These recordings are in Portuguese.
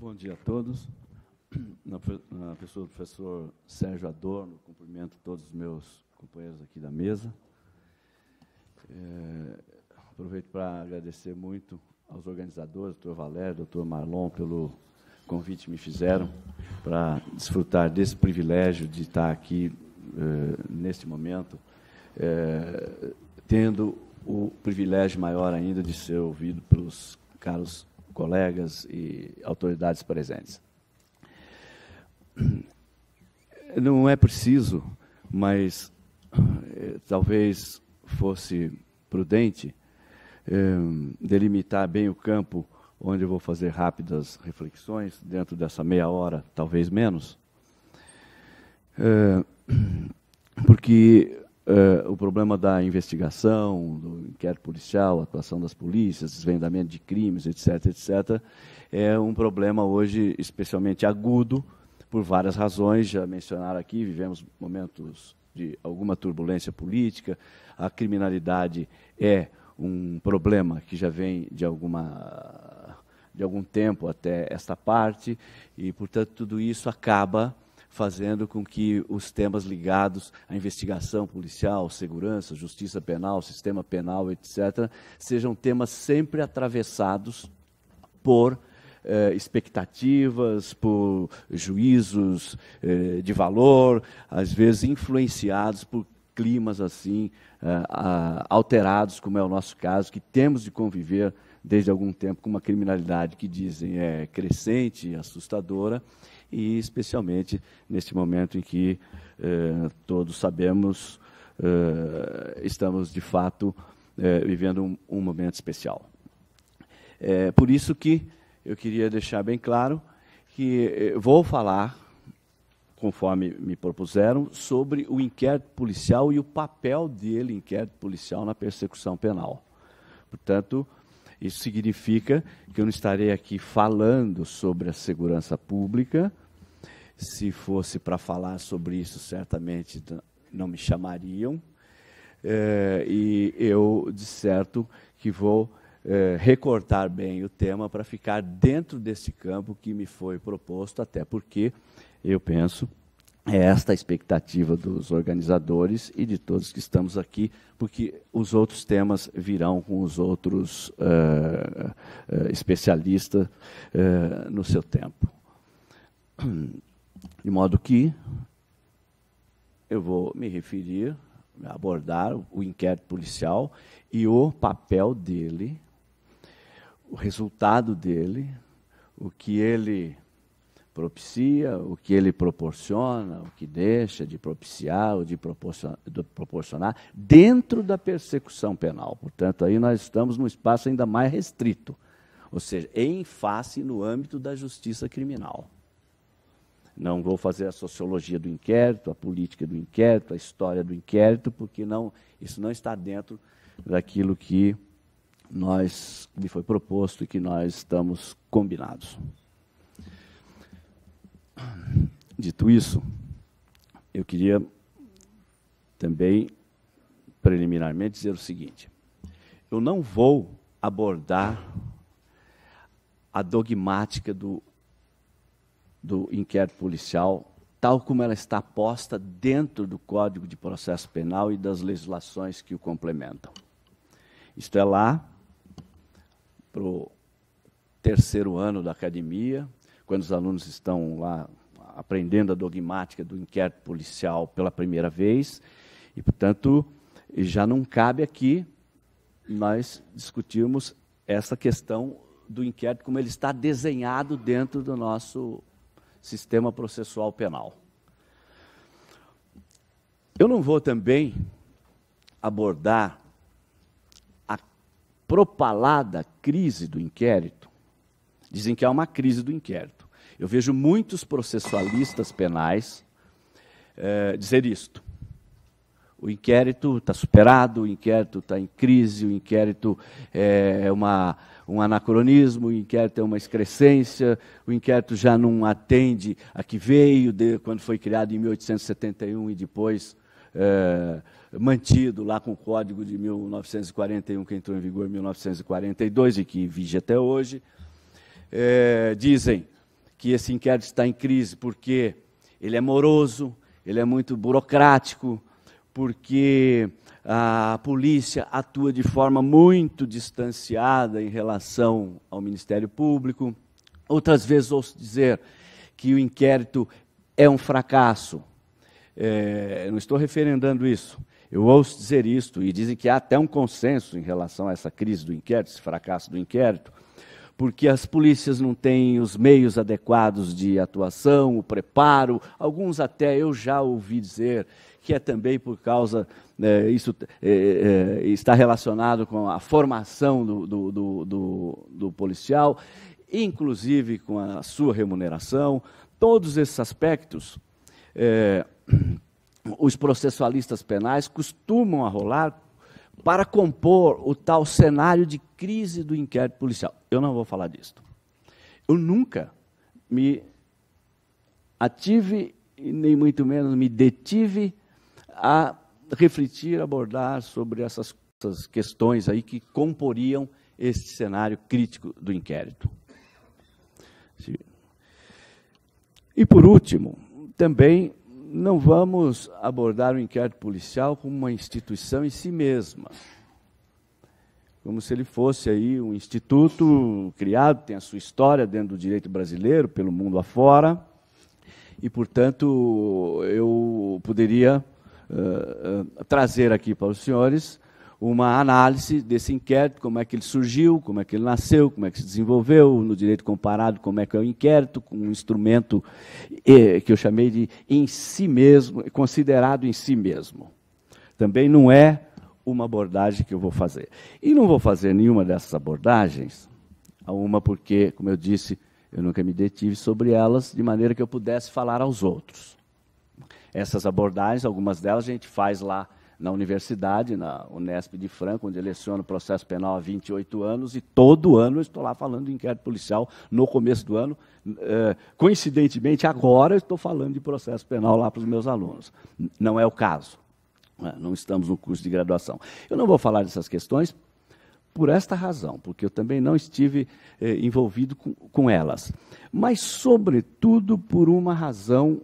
Bom dia a todos. Na, na pessoa do professor Sérgio Adorno, cumprimento todos os meus companheiros aqui da mesa. É, aproveito para agradecer muito aos organizadores, doutor Valério, doutor Marlon, pelo convite que me fizeram para desfrutar desse privilégio de estar aqui é, neste momento, é, tendo o privilégio maior ainda de ser ouvido pelos caros colegas e autoridades presentes. Não é preciso, mas eh, talvez fosse prudente eh, delimitar bem o campo onde eu vou fazer rápidas reflexões, dentro dessa meia hora, talvez menos, eh, porque uh, o problema da investigação, do inquérito policial, atuação das polícias, desvendamento de crimes, etc., etc., é um problema hoje especialmente agudo, por várias razões, já mencionaram aqui, vivemos momentos de alguma turbulência política, a criminalidade é um problema que já vem de alguma de algum tempo até esta parte e portanto tudo isso acaba fazendo com que os temas ligados à investigação policial, segurança, justiça penal, sistema penal, etc., sejam temas sempre atravessados por eh, expectativas, por juízos eh, de valor, às vezes influenciados por climas assim eh, alterados, como é o nosso caso, que temos de conviver desde algum tempo com uma criminalidade que dizem é crescente, assustadora, e especialmente neste momento em que eh, todos sabemos, eh, estamos de fato eh, vivendo um, um, momento especial. É por isso que eu queria deixar bem claro que eh, vou falar, conforme me propuseram, sobre o inquérito policial e o papel dele, inquérito policial, na persecução penal. Portanto, isso significa que eu não estarei aqui falando sobre a segurança pública, se fosse para falar sobre isso, certamente não me chamariam. É, e eu, de certo, que vou é, recortar bem o tema para ficar dentro desse campo que me foi proposto, até porque eu penso é esta a expectativa dos organizadores e de todos que estamos aqui, porque os outros temas virão com os outros eh, especialistas no seu tempo. De modo que eu vou me referir, abordar o inquérito policial e o papel dele, o resultado dele, o que ele propicia, o que ele proporciona, o que deixa de propiciar ou de proporcionar, dentro da persecução penal. Portanto, aí nós estamos num espaço ainda mais restrito, ou seja, em face no âmbito da justiça criminal. Não vou fazer a sociologia do inquérito, a política do inquérito, a história do inquérito, porque não, isso não está dentro daquilo que nós me foi proposto e que nós estamos combinados. Dito isso, eu queria também preliminarmente dizer o seguinte: eu não vou abordar a dogmática do do inquérito policial, tal como ela está posta dentro do Código de Processo Penal e das legislações que o complementam. Isto é lá para o terceiro ano da academia, quando os alunos estão lá aprendendo a dogmática do inquérito policial pela primeira vez, e, portanto, já não cabe aqui nós discutirmos essa questão do inquérito como ele está desenhado dentro do nosso sistema processual penal. Eu não vou também abordar a propalada crise do inquérito. Dizem que há uma crise do inquérito. Eu vejo muitos processualistas penais eh, dizer isto o inquérito está superado, o inquérito está em crise, o inquérito é, é uma, um anacronismo, o inquérito é uma excrescência, o inquérito já não atende a que veio de, quando foi criado em 1871 e depois é, mantido lá com o código de 1941, que entrou em vigor em 1942 e que vige até hoje. É, dizem que esse inquérito está em crise porque ele é moroso, ele é muito burocrático, porque a polícia atua de forma muito distanciada em relação ao Ministério Público. Outras vezes ouço dizer que o inquérito é um fracasso. É, não estou referendando isso. Eu ouço dizer isto, e dizem que há até um consenso em relação a essa crise do inquérito, esse fracasso do inquérito, porque as polícias não têm os meios adequados de atuação, o preparo. Alguns até eu já ouvi dizer que é também por causa, é, isso é, está relacionado com a formação do, do, do, do, do policial, inclusive com a sua remuneração, todos esses aspectos, é, os processualistas penais costumam arrolar para compor o tal cenário de crise do inquérito policial. Eu não vou falar disso. Eu nunca me ative, nem muito menos me detive a refletir, abordar sobre essas, essas questões aí que comporiam este cenário crítico do inquérito. E por último, também não vamos abordar o inquérito policial como uma instituição em si mesma, como se ele fosse aí um instituto criado, tem a sua história dentro do direito brasileiro, pelo mundo afora, e portanto eu poderia eh, eh, trazer aqui para os senhores uma análise desse inquérito, como é que ele surgiu, como é que ele nasceu, como é que se desenvolveu, no direito comparado, como é que é o inquérito, com um instrumento eh, que eu chamei de em si mesmo, considerado em si mesmo. Também não é uma abordagem que eu vou fazer. E não vou fazer nenhuma dessas abordagens, a uma porque, como eu disse, eu nunca me detive sobre elas, de maneira que eu pudesse falar aos outros essas abordagens, algumas delas a gente faz lá na universidade, na Unesp de Franca, onde eu leciono processo penal há 28 anos, e todo ano eu estou lá falando de inquérito policial, no começo do ano. Eh, coincidentemente, agora eu estou falando de processo penal lá para os meus alunos. Não é o caso. Eh, não estamos no curso de graduação. Eu não vou falar dessas questões por esta razão, porque eu também não estive eh, envolvido com elas, mas, sobretudo, por uma razão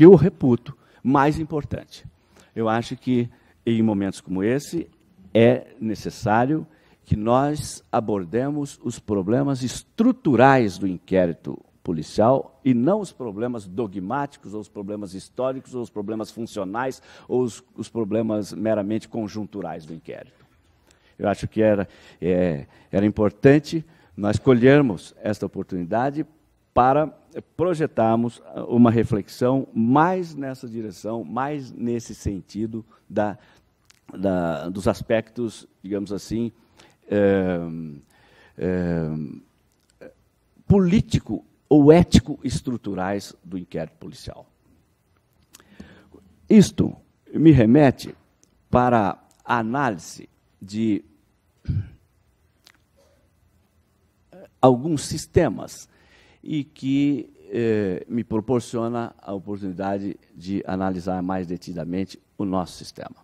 que eu reputo mais importante. Eu acho que em momentos como esse é necessário que nós abordemos os problemas estruturais do inquérito policial e não os problemas dogmáticos, ou os problemas históricos, ou os problemas funcionais, ou os, os problemas meramente conjunturais do inquérito. Eu acho que era, é, era importante nós colhermos esta oportunidade para projetarmos ah, uma reflexão mais nessa direção, mais nesse sentido da, da dos aspectos, digamos assim, é, é, político ou ético estruturais do inquérito policial. Isto me remete para a análise de alguns sistemas e que eh, me proporciona a oportunidade de analisar mais detidamente o nosso sistema.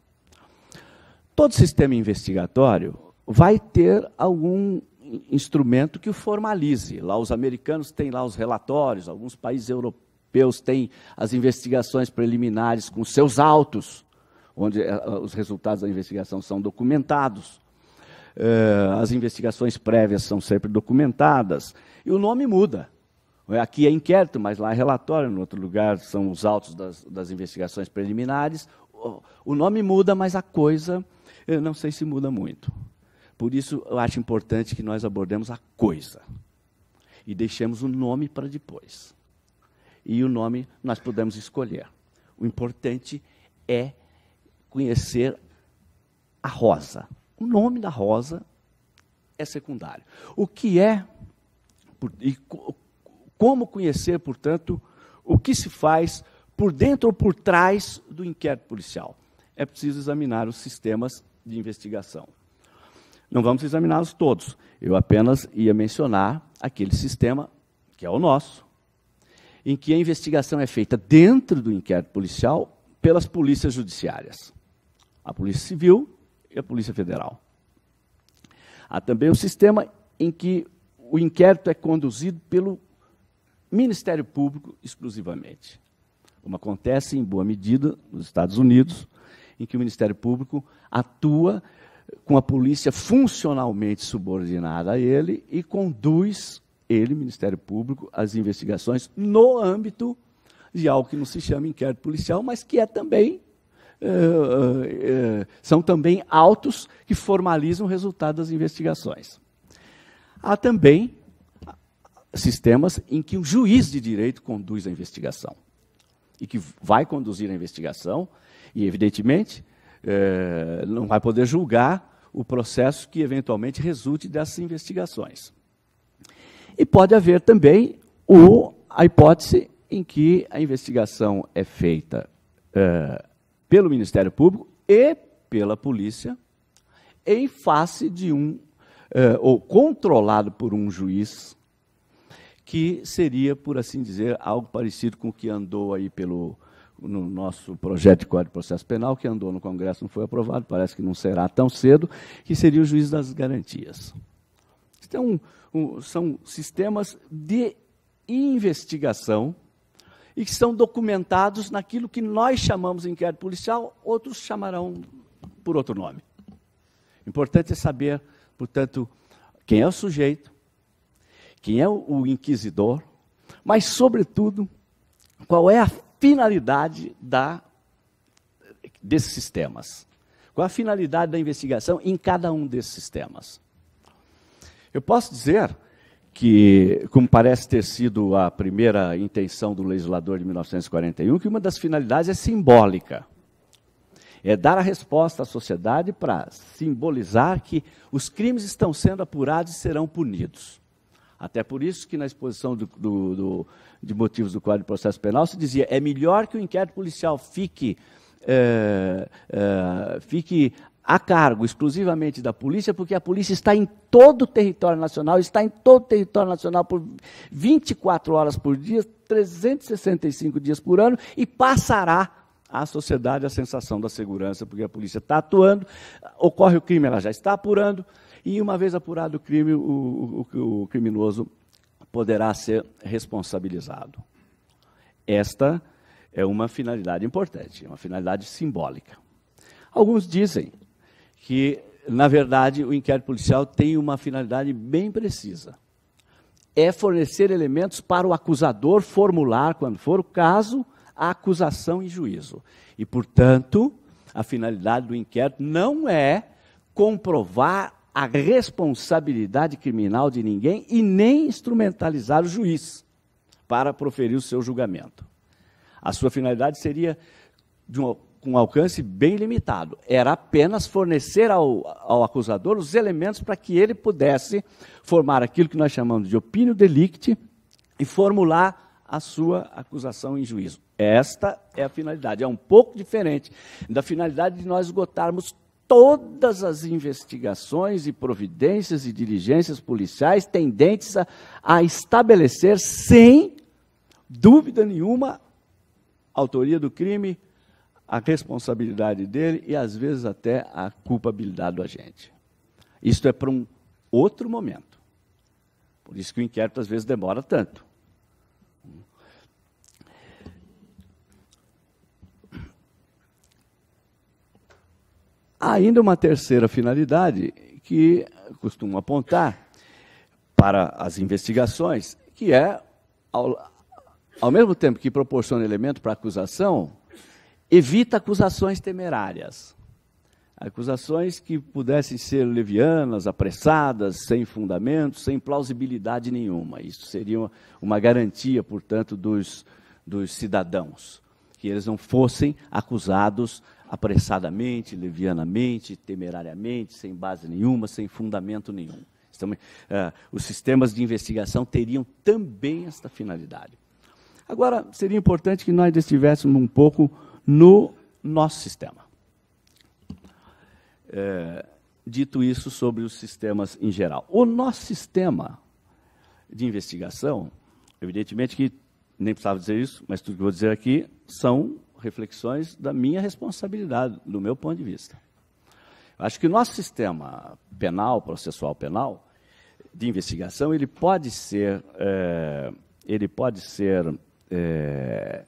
Todo sistema investigatório vai ter algum instrumento que o formalize. Lá os americanos têm lá os relatórios, alguns países europeus têm as investigações preliminares com seus autos, onde eh, os resultados da investigação são documentados. Eh, as investigações prévias são sempre documentadas. E o nome muda. Aqui é inquérito, mas lá é relatório, no outro lugar são os autos das, das investigações preliminares. O, nome muda, mas a coisa, eu não sei se muda muito. Por isso, eu acho importante que nós abordemos a coisa e deixemos o nome para depois. E o nome nós podemos escolher. O importante é conhecer a rosa. O nome da rosa é secundário. O que é e como conhecer, portanto, o que se faz por dentro ou por trás do inquérito policial? É preciso examinar os sistemas de investigação. Não vamos examiná-los todos. Eu apenas ia mencionar aquele sistema que é o nosso, em que a investigação é feita dentro do inquérito policial pelas polícias judiciárias, a Polícia Civil e a Polícia Federal. Há também o sistema em que o inquérito é conduzido pelo Ministério Público exclusivamente. Como acontece, em boa medida, nos Estados Unidos, em que o Ministério Público atua com a polícia funcionalmente subordinada a ele e conduz ele, Ministério Público, as investigações no âmbito de algo que não se chama inquérito policial, mas que é também eh, eh, eh, são também autos que formalizam o resultado das investigações. Há também sistemas em que um juiz de direito conduz a investigação. E que vai conduzir a investigação, e evidentemente é, não vai poder julgar o processo que eventualmente resulte dessas investigações. E pode haver também o, a hipótese em que a investigação é feita é, pelo Ministério Público e pela polícia em face de um, é, ou controlado por um juiz que seria, por assim dizer, algo parecido com o que andou aí pelo no nosso projeto de Código de Processo Penal, que andou no Congresso, não foi aprovado, parece que não será tão cedo, que seria o juiz das garantias. Então, são sistemas de investigação e que são documentados naquilo que nós chamamos de inquérito policial, outros chamarão por outro nome. Importante é saber, portanto, quem é o sujeito, quem é o inquisidor, mas, sobretudo, qual é a finalidade da, desses sistemas. Qual é a finalidade da investigação em cada um desses sistemas? Eu posso dizer que, como parece ter sido a primeira intenção do legislador de 1941, que uma das finalidades é simbólica. É dar a resposta à sociedade para simbolizar que os crimes estão sendo apurados e serão punidos. Até por isso que na exposição do, do, do, de motivos do Código de Processo Penal se dizia é melhor que o inquérito policial fique, é, é, fique a cargo exclusivamente da polícia, porque a polícia está em todo o território nacional, está em todo o território nacional por 24 horas por dia, 365 dias por ano, e passará à sociedade a sensação da segurança, porque a polícia está atuando, ocorre o crime, ela já está apurando, e uma vez apurado o crime, o, o, o criminoso poderá ser responsabilizado. Esta é uma finalidade importante, uma finalidade simbólica. Alguns dizem que, na verdade, o inquérito policial tem uma finalidade bem precisa. É fornecer elementos para o acusador formular, quando for o caso, a acusação e juízo. E, portanto, a finalidade do inquérito não é comprovar a responsabilidade criminal de ninguém e nem instrumentalizar o juiz para proferir o seu julgamento. A sua finalidade seria de um, com um alcance bem limitado. Era apenas fornecer ao, ao acusador os elementos para que ele pudesse formar aquilo que nós chamamos de opinio delicti e formular a sua acusação em juízo. Esta é a finalidade. É um pouco diferente da finalidade de nós esgotarmos todas as investigações e providências e diligências policiais tendentes a, a estabelecer, sem dúvida nenhuma, a autoria do crime, a responsabilidade dele e, às vezes, até a culpabilidade do agente. Isto é para um outro momento. Por isso que o inquérito, às vezes, demora tanto. ainda uma terceira finalidade que costumo apontar para as investigações, que é, ao, ao mesmo tempo que proporciona elemento para acusação, evita acusações temerárias. Acusações que pudessem ser levianas, apressadas, sem fundamento, sem plausibilidade nenhuma. Isso seria uma, uma garantia, portanto, dos, dos cidadãos, que eles não fossem acusados apressadamente, levianamente, temerariamente, sem base nenhuma, sem fundamento nenhum. Estamos, uh, os sistemas de investigação teriam também esta finalidade. Agora, seria importante que nós estivéssemos um pouco no nosso sistema. É, dito isso sobre os sistemas em geral. O nosso sistema de investigação, evidentemente que nem precisava dizer isso, mas tudo que eu vou dizer aqui são reflexões da minha responsabilidade, do meu ponto de vista. Acho que o nosso sistema penal, processual penal, de investigação, ele pode ser, é, ele pode ser é,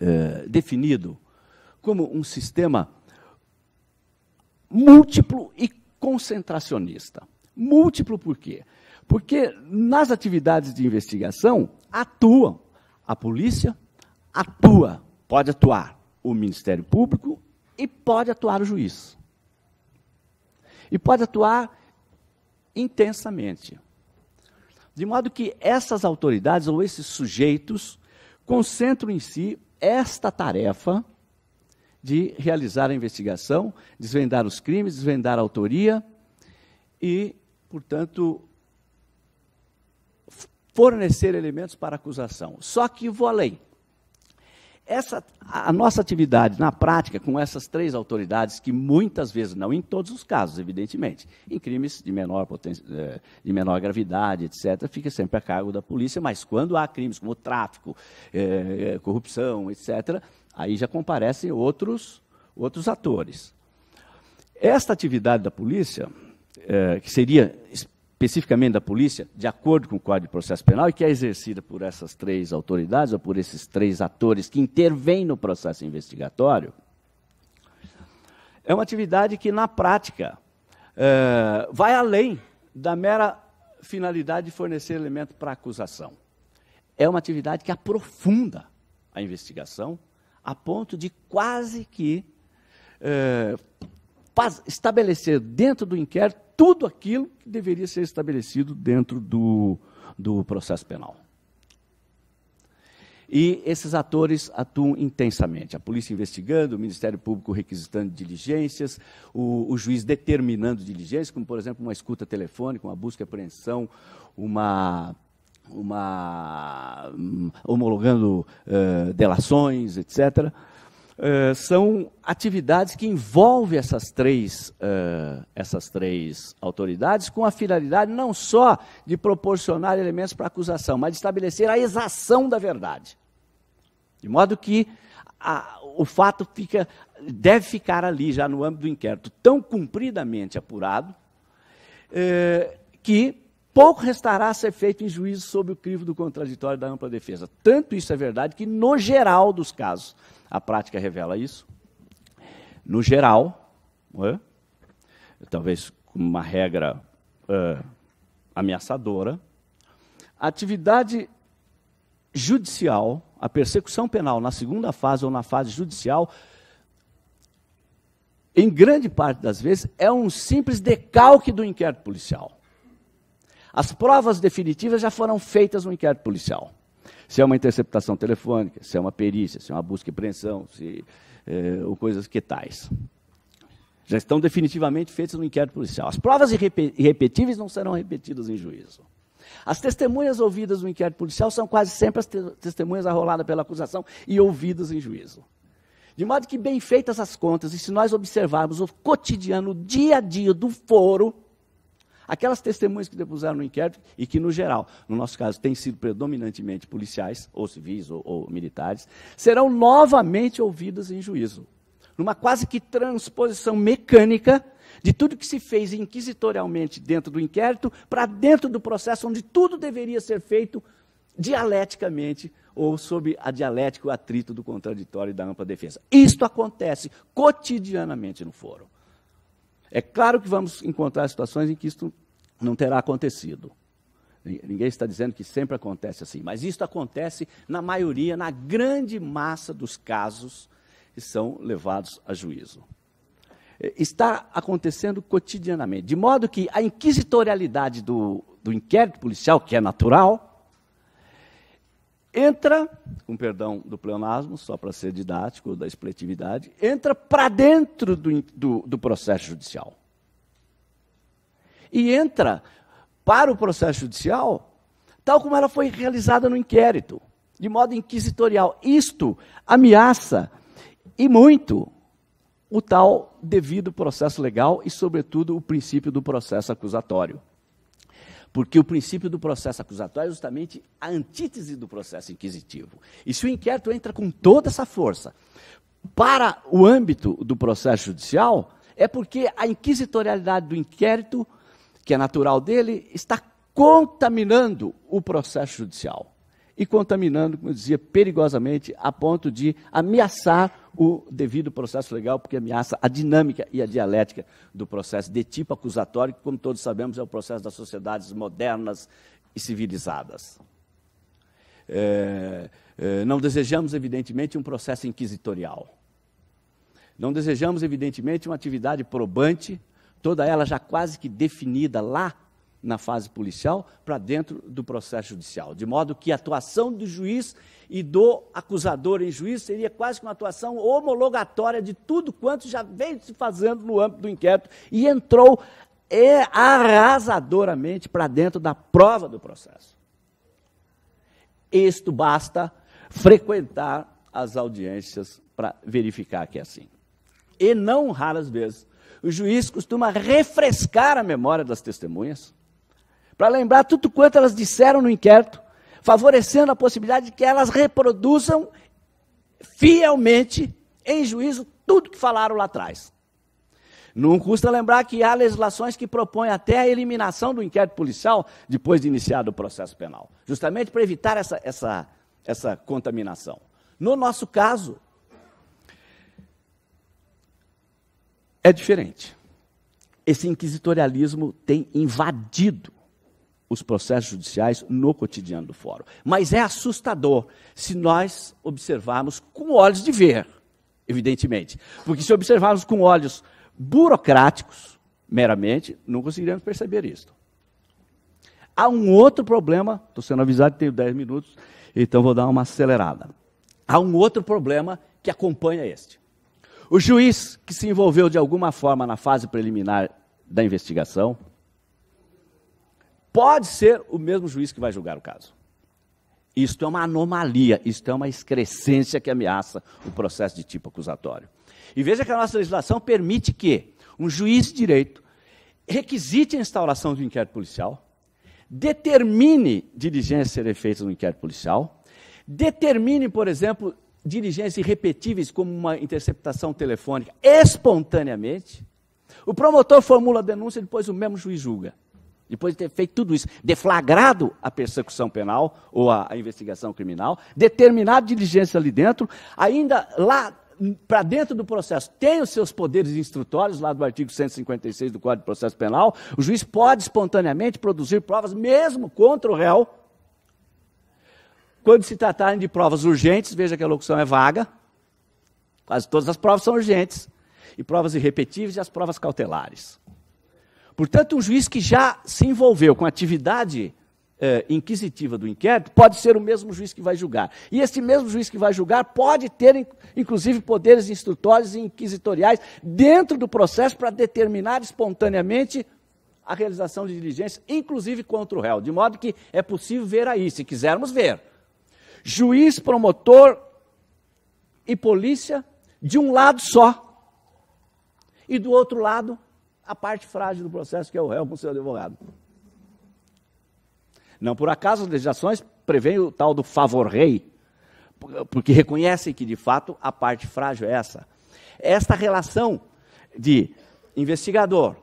é, definido como um sistema múltiplo e concentracionista. Múltiplo por quê? Porque nas atividades de investigação atuam a polícia, atua Pode atuar o Ministério Público e pode atuar o juiz. E pode atuar intensamente. De modo que essas autoridades ou esses sujeitos concentram em si esta tarefa de realizar a investigação, desvendar os crimes, desvendar a autoria e, portanto, fornecer elementos para acusação. Só que vou além. Essa, a nossa atividade na prática com essas três autoridades, que muitas vezes, não em todos os casos, evidentemente, em crimes de menor, potência, eh, de menor gravidade, etc., fica sempre a cargo da polícia, mas quando há crimes como tráfico, eh, eh, corrupção, etc., aí já comparecem outros, outros atores. Esta atividade da polícia, que seria especificamente da polícia, de acordo com o Código de Processo Penal, e que é exercida por essas três autoridades ou por esses três atores que intervêm no processo investigatório, é uma atividade que, na prática, é, vai além da mera finalidade de fornecer elemento para acusação. É uma atividade que aprofunda a investigação a ponto de quase que é, estabelecer dentro do inquérito tudo aquilo que deveria ser estabelecido dentro do, do processo penal. E esses atores atuam intensamente. A polícia investigando, o Ministério Público requisitando diligências, o, o juiz determinando diligências, como, por exemplo, uma escuta telefônica, uma busca e apreensão, uma, uma um, homologando uh, delações, etc. Eh, são atividades que envolvem essas três, uh, essas três autoridades, com a finalidade não só de proporcionar elementos para acusação, mas de estabelecer a exação da verdade. De modo que a, o fato fica, deve ficar ali, já no âmbito do inquérito, tão cumpridamente apurado, uh, que pouco restará a ser feito em juízo sob o crivo do contraditório da ampla defesa. Tanto isso é verdade que, no geral dos casos, a prática revela isso. No geral, é? talvez com uma regra é, ameaçadora, a atividade judicial, a persecução penal na segunda fase ou na fase judicial, em grande parte das vezes, é um simples decalque do inquérito policial. As provas definitivas já foram feitas no inquérito policial. Se é uma interceptação telefônica, se é uma perícia, se é uma busca e apreensão, se, é, ou coisas que tais. Já estão definitivamente feitas no inquérito policial. As provas irrepetíveis não serão repetidas em juízo. As testemunhas ouvidas no inquérito policial são quase sempre as te testemunhas arroladas pela acusação e ouvidas em juízo. De modo que, bem feitas as contas, e se nós observarmos o cotidiano, o dia a dia do foro, Aquelas testemunhas que depuseram no inquérito e que, no geral, no nosso caso, têm sido predominantemente policiais, ou civis, ou, ou militares, serão novamente ouvidas em juízo. Numa quase que transposição mecânica de tudo que se fez inquisitorialmente dentro do inquérito para dentro do processo onde tudo deveria ser feito dialeticamente ou sob a dialética, o atrito do contraditório e da ampla defesa. Isto acontece cotidianamente no fórum. É claro que vamos encontrar situações em que isto não terá acontecido. Ninguém está dizendo que sempre acontece assim, mas isso acontece na maioria, na grande massa dos casos que são levados a juízo. É, está acontecendo cotidianamente, de modo que a inquisitorialidade do, do inquérito policial, que é natural, entra, com perdão do pleonasmo, só para ser didático, da expletividade, entra para dentro do, do, do processo judicial. E entra para o processo judicial, tal como ela foi realizada no inquérito, de modo inquisitorial. Isto ameaça, e muito, o tal devido processo legal e, sobretudo, o princípio do processo acusatório. Porque o princípio do processo acusatório é justamente a antítese do processo inquisitivo. E se o inquérito entra com toda essa força para o âmbito do processo judicial, é porque a inquisitorialidade do inquérito, que é natural dele, está contaminando o processo judicial e contaminando, como eu dizia, perigosamente, a ponto de ameaçar o devido processo legal, porque ameaça a dinâmica e a dialética do processo de tipo acusatório, que, como todos sabemos, é o processo das sociedades modernas e civilizadas. É, é, não desejamos, evidentemente, um processo inquisitorial. Não desejamos, evidentemente, uma atividade probante, toda ela já quase que definida lá na fase policial para dentro do processo judicial. De modo que a atuação do juiz e do acusador em juiz seria quase que uma atuação homologatória de tudo quanto já vem se fazendo no âmbito do inquérito e entrou é, arrasadoramente para dentro da prova do processo. Isto basta frequentar as audiências para verificar que é assim. E não raras vezes o juiz costuma refrescar a memória das testemunhas para lembrar tudo quanto elas disseram no inquérito, favorecendo a possibilidade de que elas reproduzam fielmente, em juízo, tudo que falaram lá atrás. Não custa lembrar que há legislações que propõem até a eliminação do inquérito policial depois de iniciado o processo penal, justamente para evitar essa, essa, essa contaminação. No nosso caso, é diferente. Esse inquisitorialismo tem invadido os processos judiciais no cotidiano do fórum. Mas é assustador se nós observarmos com olhos de ver, evidentemente. Porque se observarmos com olhos burocráticos, meramente, não conseguiremos perceber isso. Há um outro problema, estou sendo avisado que tenho 10 minutos, então vou dar uma acelerada. Há um outro problema que acompanha este. O juiz que se envolveu de alguma forma na fase preliminar da investigação, pode ser o mesmo juiz que vai julgar o caso. Isto é uma anomalia, isto é uma excrescência que ameaça o processo de tipo acusatório. E veja que a nossa legislação permite que um juiz de direito requisite a instauração do inquérito policial, determine diligências serem feitas no inquérito policial, determine, por exemplo, diligências irrepetíveis, como uma interceptação telefônica, espontaneamente. O promotor formula a denúncia, depois o mesmo juiz julga depois de ter feito tudo isso, deflagrado a persecução penal ou a, a investigação criminal, determinado diligência ali dentro, ainda lá hum, para dentro do processo, tem os seus poderes instrutórios, lá do artigo 156 do Código de Processo Penal, o juiz pode espontaneamente produzir provas, mesmo contra o réu, quando se tratarem de provas urgentes, veja que a locução é vaga, quase todas as provas são urgentes, e provas irrepetíveis e as provas cautelares. Portanto, um juiz que já se envolveu com a atividade eh, inquisitiva do inquérito pode ser o mesmo juiz que vai julgar. E esse mesmo juiz que vai julgar pode ter, inclusive, poderes instrutórios e inquisitoriais dentro do processo para determinar espontaneamente a realização de diligência, inclusive contra o réu. De modo que é possível ver aí, se quisermos ver. Juiz, promotor e polícia de um lado só. E do outro lado, a parte frágil do processo, que é o réu com seu advogado. Não por acaso as legislações prevêem o tal do favor rei, porque reconhecem que, de fato, a parte frágil é essa. Esta relação de investigador,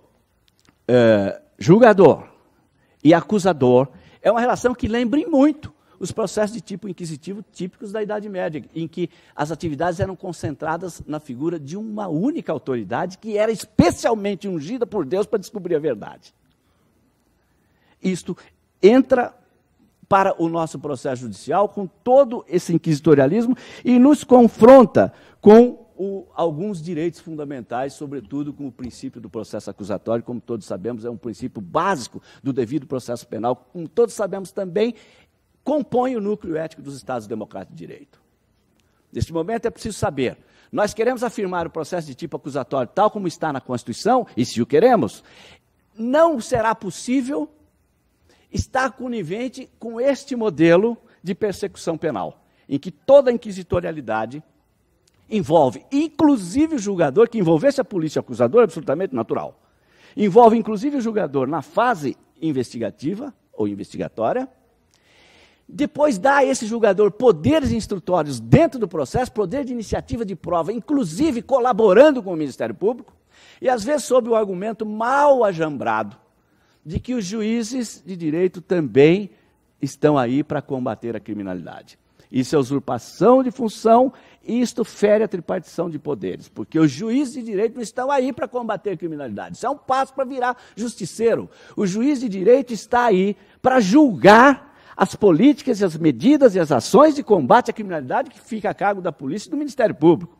eh, julgador e acusador é uma relação que lembra muito os processos de tipo inquisitivo típicos da Idade Média, em que as atividades eram concentradas na figura de uma única autoridade que era especialmente ungida por Deus para descobrir a verdade. Isto entra para o nosso processo judicial com todo esse inquisitorialismo e nos confronta com o, alguns direitos fundamentais, sobretudo com o princípio do processo acusatório, como todos sabemos, é um princípio básico do devido processo penal. Como todos sabemos também, compõe o núcleo ético dos Estados Democráticos de Direito. Neste momento é preciso saber. Nós queremos afirmar o processo de tipo acusatório tal como está na Constituição, e se o queremos, não será possível estar conivente com este modelo de persecução penal, em que toda a inquisitorialidade envolve, inclusive o julgador, que envolvesse a polícia acusadora, absolutamente natural. Envolve, inclusive, o julgador na fase investigativa ou investigatória, depois dá a esse julgador poderes instrutórios dentro do processo, poder de iniciativa de prova, inclusive colaborando com o Ministério Público, e às vezes sob o argumento mal ajambrado de que os juízes de direito também estão aí para combater a criminalidade. Isso é usurpação de função e isto fere a tripartição de poderes, porque os juízes de direito não estão aí para combater a criminalidade. Isso é um passo para virar justiceiro. O juiz de direito está aí para julgar as políticas e as medidas e as ações de combate à criminalidade que fica a cargo da polícia e do Ministério Público.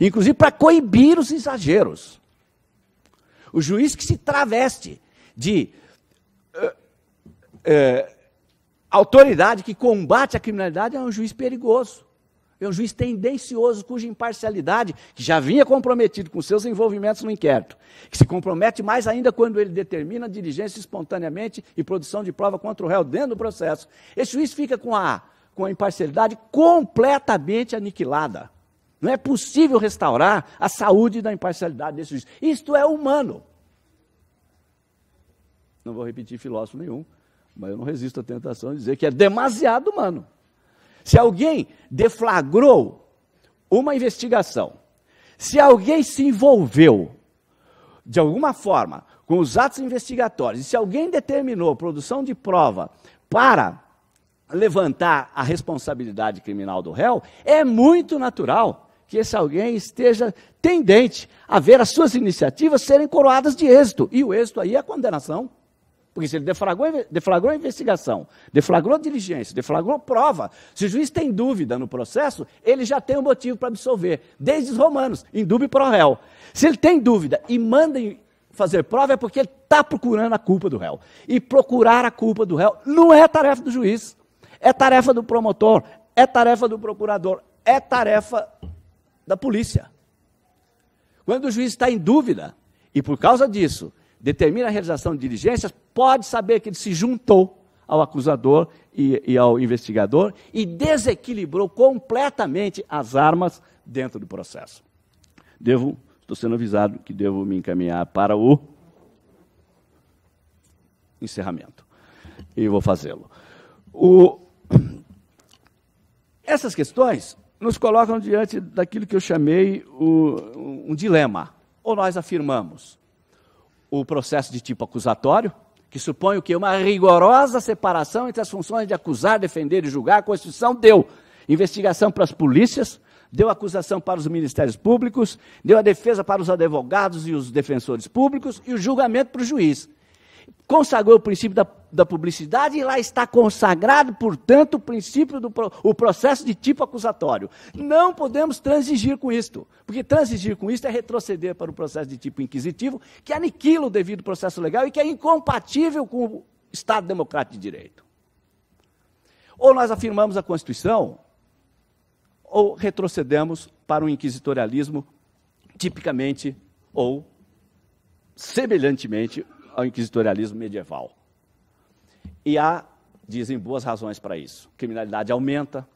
Inclusive para coibir os exageros. O juiz que se traveste de eh, eh, autoridade que combate a criminalidade é um juiz perigoso. É um juiz tendencioso, cuja imparcialidade, que já vinha comprometido com seus envolvimentos no inquérito, que se compromete mais ainda quando ele determina diligência espontaneamente e produção de prova contra o réu dentro do processo. Esse juiz fica com a, com a imparcialidade completamente aniquilada. Não é possível restaurar a saúde da imparcialidade desse juiz. Isto é humano. Não vou repetir filósofo nenhum, mas eu não resisto à tentação de dizer que é demasiado humano. Se alguém deflagrou uma investigação, se alguém se envolveu de alguma forma com os atos investigatórios, e se alguém determinou produção de prova para levantar a responsabilidade criminal do réu, é muito natural que esse alguém esteja tendente a ver as suas iniciativas serem coroadas de êxito. E o êxito aí é a condenação. Porque se ele deflagrou, deflagrou a investigação, deflagrou a diligência, deflagrou prova, se o juiz tem dúvida no processo, ele já tem um motivo para absolver, desde os romanos, em dúvida pro réu. Se ele tem dúvida e manda fazer prova, é porque ele está procurando a culpa do réu. E procurar a culpa do réu não é tarefa do juiz, é tarefa do promotor, é tarefa do procurador, é tarefa da polícia. Quando o juiz está em dúvida, e por causa disso, determina a realização de diligências, pode saber que ele se juntou ao acusador e, e, ao investigador e desequilibrou completamente as armas dentro do processo. Devo, estou sendo avisado que devo me encaminhar para o encerramento. E vou fazê-lo. Essas questões nos colocam diante daquilo que eu chamei o, um dilema. Ou nós afirmamos o processo de tipo acusatório, que supõe o que? Uma rigorosa separação entre as funções de acusar, defender e julgar. A Constituição deu investigação para as polícias, deu acusação para os ministérios públicos, deu a defesa para os advogados e os defensores públicos e o julgamento para o juiz. Consagrou o princípio da da publicidade, e lá está consagrado, portanto, o princípio do o processo de tipo acusatório. Não podemos transigir com isto, porque transigir com isto é retroceder para o processo de tipo inquisitivo, que aniquila o devido processo legal e que é incompatível com o Estado democrático de direito. Ou nós afirmamos a Constituição, ou retrocedemos para um inquisitorialismo tipicamente ou semelhantemente ao inquisitorialismo medieval. E há, dizem, boas razões para isso. Criminalidade aumenta,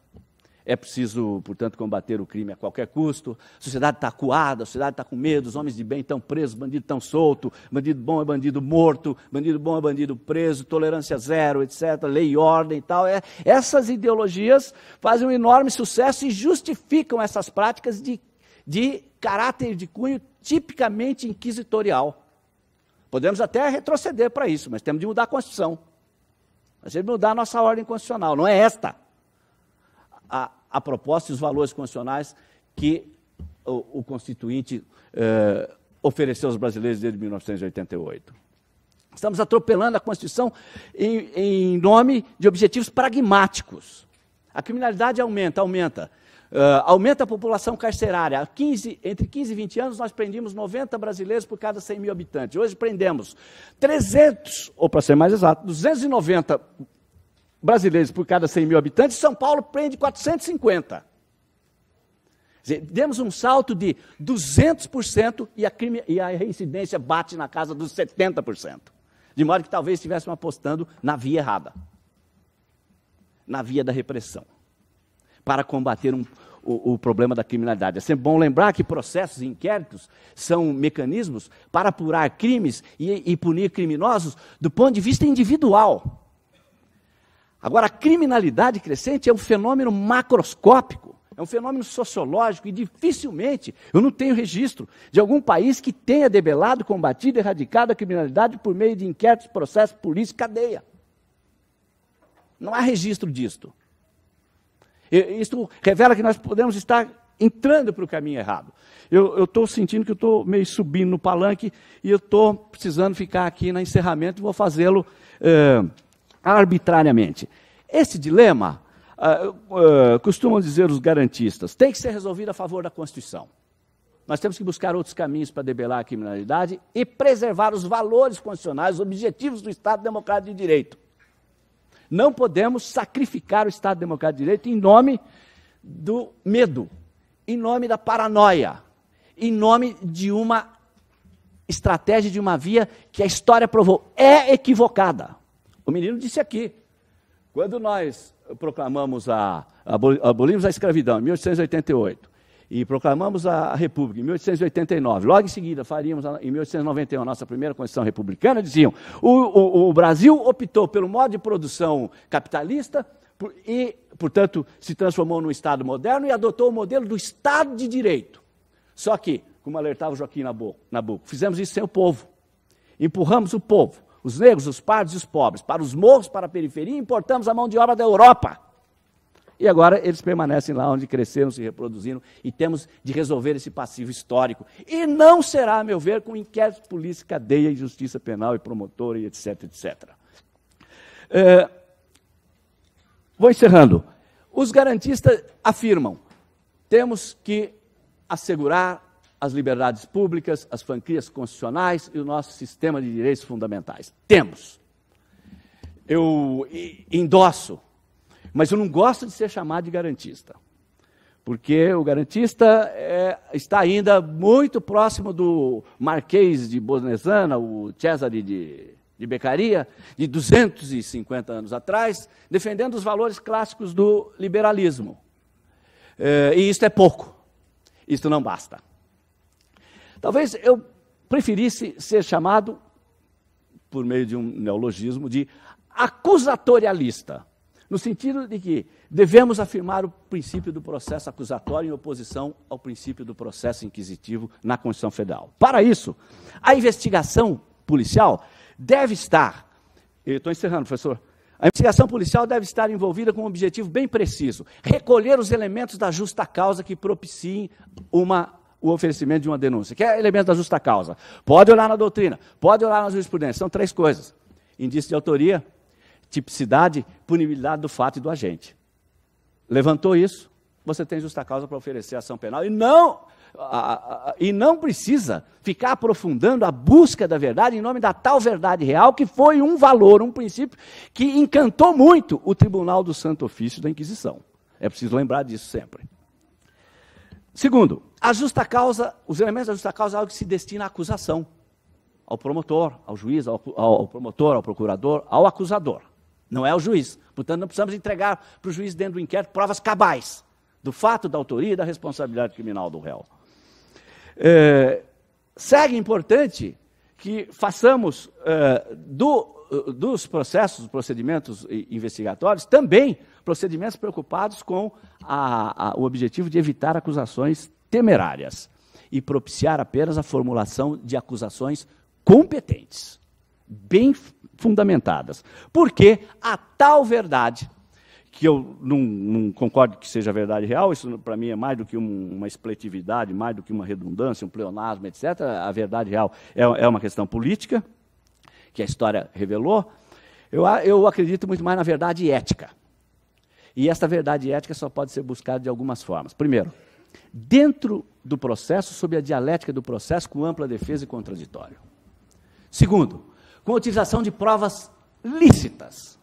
é preciso, portanto, combater o crime a qualquer custo. A sociedade está acuada, a sociedade está com medo, os homens de bem estão presos, bandido estão solto, bandido bom é bandido morto, bandido bom é bandido preso, tolerância zero, etc., lei e ordem e tal. É, essas ideologias fazem um enorme sucesso e justificam essas práticas de, de caráter de cunho tipicamente inquisitorial. Podemos até retroceder para isso, mas temos de mudar a Constituição. A gente mudar a nossa ordem constitucional, não é esta a, a proposta e os valores constitucionais que o, o Constituinte eh, ofereceu aos brasileiros desde 1988. Estamos atropelando a Constituição em, em nome de objetivos pragmáticos. A criminalidade aumenta, aumenta. Uh, aumenta a população carcerária. 15, entre 15 e 20 anos, nós prendíamos 90 brasileiros por cada 100 mil habitantes. Hoje prendemos 300, ou para ser mais exato, 290 brasileiros por cada 100 mil habitantes. São Paulo prende 450. Dizer, demos um salto de 200% e a, crime, e a reincidência bate na casa dos 70%. De modo que talvez estivéssemos apostando na via errada na via da repressão para combater um, o, o, problema da criminalidade. É sempre bom lembrar que processos e inquéritos são mecanismos para apurar crimes e, e punir criminosos do ponto de vista individual. Agora, a criminalidade crescente é um fenômeno macroscópico. É um fenômeno sociológico e dificilmente eu não tenho registro de algum país que tenha debelado, combatido, erradicado a criminalidade por meio de inquéritos, processos, polícia, cadeia. Não há registro disto. Isso revela que nós podemos estar entrando para o caminho errado. Eu estou sentindo que eu estou meio subindo no palanque e eu estou precisando ficar aqui no encerramento e vou fazê-lo eh, arbitrariamente. Esse dilema, ah, eh, costumam dizer os garantistas, tem que ser resolvido a favor da Constituição. Nós temos que buscar outros caminhos para debelar a criminalidade e preservar os valores constitucionais, os objetivos do Estado Democrático de Direito. Não podemos sacrificar o Estado Democrático de Direito em nome do medo, em nome da paranoia, em nome de uma estratégia, de uma via que a história provou é equivocada. O menino disse aqui, quando nós proclamamos a, abolimos a escravidão em 1888, e proclamamos a República em 1889. Logo em seguida, faríamos em 1891 a nossa primeira Constituição Republicana. Diziam: o, o, o Brasil optou pelo modo de produção capitalista por, e, portanto, se transformou num Estado moderno e adotou o modelo do Estado de Direito. Só que, como alertava Joaquim Nabuco, fizemos isso sem o povo. Empurramos o povo, os negros, os pardos e os pobres, para os morros, para a periferia, e importamos a mão de obra da Europa e agora eles permanecem lá onde cresceram, se reproduziram, e temos de resolver esse passivo histórico. E não será, a meu ver, com inquéritos, polícia, cadeia, justiça penal e promotora, e etc, etc. É, vou encerrando. Os garantistas afirmam, temos que assegurar as liberdades públicas, as franquias constitucionais e o nosso sistema de direitos fundamentais. Temos. Eu endosso mas eu não gosto de ser chamado de garantista, porque o garantista é, está ainda muito próximo do Marquês de Bosnesana, o Cesare de, de Becaria, de 250 anos atrás, defendendo os valores clássicos do liberalismo. É, e isso é pouco, isso não basta. Talvez eu preferisse ser chamado, por meio de um neologismo, de acusatorialista no sentido de que devemos afirmar o princípio do processo acusatório em oposição ao princípio do processo inquisitivo na Constituição Federal. Para isso, a investigação policial deve estar, estou encerrando, professor, a investigação policial deve estar envolvida com um objetivo bem preciso: recolher os elementos da justa causa que propiciem uma, o oferecimento de uma denúncia. Que é elemento da justa causa? Pode olhar na doutrina, pode olhar na jurisprudência, são três coisas: indício de autoria, tipicidade, punibilidade do fato e do agente. Levantou isso, você tem justa causa para oferecer ação penal e não a, a, e não precisa ficar aprofundando a busca da verdade em nome da tal verdade real que foi um valor, um princípio que encantou muito o Tribunal do Santo Ofício da Inquisição. É preciso lembrar disso sempre. Segundo, a justa causa, os elementos da justa causa é algo que se destina à acusação, ao promotor, ao juiz, ao, ao promotor, ao procurador, ao acusador não é o juiz. Portanto, não precisamos entregar para o juiz dentro do inquérito provas cabais do fato, da autoria e da responsabilidade criminal do réu. É, segue importante que façamos é, do, dos processos, procedimentos investigatórios, também procedimentos preocupados com a, a, o objetivo de evitar acusações temerárias e propiciar apenas a formulação de acusações competentes bem fundamentadas. Porque a tal verdade, que eu não, não concordo que seja verdade real, isso para mim é mais do que um, uma expletividade, mais do que uma redundância, um pleonasmo, etc. A verdade real é, é uma questão política, que a história revelou. Eu, eu acredito muito mais na verdade ética. E esta verdade ética só pode ser buscada de algumas formas. Primeiro, dentro do processo, sob a dialética do processo, com ampla defesa e contraditório. Segundo, com a utilização de provas lícitas.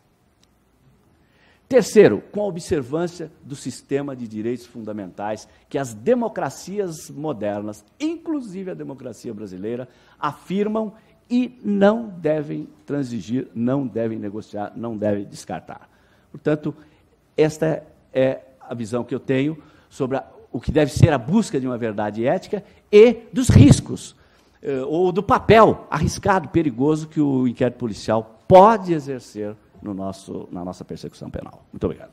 Terceiro, com a observância do sistema de direitos fundamentais que as democracias modernas, inclusive a democracia brasileira, afirmam e não devem transigir, não devem negociar, não devem descartar. Portanto, esta é a visão que eu tenho sobre a, o que deve ser a busca de uma verdade ética e dos riscos eh, ou do papel arriscado, perigoso que o inquérito policial pode exercer no nosso, na nossa persecução penal. Muito obrigado.